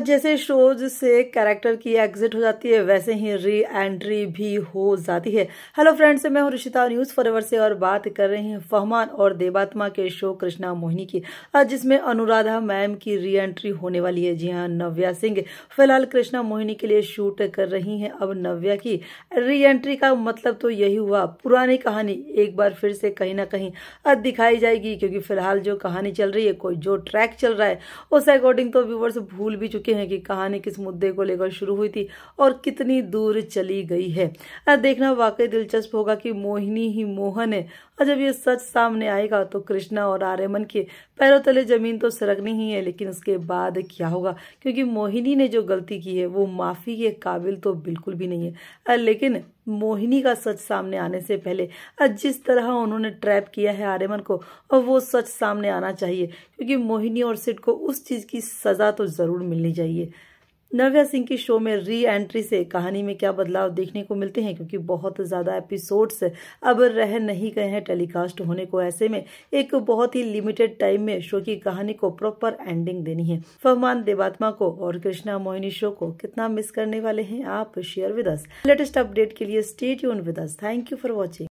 जैसे शोज से कैरेक्टर की एग्जिट हो जाती है वैसे ही री एंट्री भी हो जाती है हेलो फ्रेंड्स मैं हूं रिशिता न्यूज़ फॉरवर से और बात कर रहे हैं फहमान और देवात्मा के शो कृष्णा मोहिनी की जिसमें अनुराधा मैम की री एंट्री होने वाली है जी हाँ नव्या सिंह फिलहाल कृष्णा मोहिनी के लिए शूट कर रही है अब नव्या की री एंट्री का मतलब तो यही हुआ पुरानी कहानी एक बार फिर से कहीं ना कहीं दिखाई जाएगी क्योंकि फिलहाल जो कहानी चल रही है कोई जो ट्रैक चल रहा है उस अकॉर्डिंग तो व्यूवर्स भूल भी चुके हैं कि कहानी किस मुद्दे को लेकर शुरू हुई थी और कितनी दूर चली गई है देखना वाकई दिलचस्प होगा कि मोहिनी ही मोहन है और जब ये सच सामने आएगा तो कृष्णा और आर्यमन के पैरों तले जमीन तो सरकनी ही है लेकिन उसके बाद क्या होगा क्योंकि मोहिनी ने जो गलती की है वो माफ़ी के काबिल तो बिल्कुल भी नहीं है लेकिन मोहिनी का सच सामने आने से पहले जिस तरह उन्होंने ट्रैप किया है आर्यमन को और वो सच सामने आना चाहिए क्योंकि मोहिनी और सिट को उस चीज़ की सज़ा तो ज़रूर मिलनी चाहिए नव्या सिंह के शो में री एंट्री से कहानी में क्या बदलाव देखने को मिलते हैं क्योंकि बहुत ज़्यादा एपिसोड्स अब रह नहीं गए हैं टेलीकास्ट होने को ऐसे में एक बहुत ही लिमिटेड टाइम में शो की कहानी को प्रॉपर एंडिंग देनी है फहमान देवात्मा को और कृष्णा मोहिनी शो को कितना मिस करने वाले हैं आप share with us latest update के लिए स्टेट यून with us thank you for watching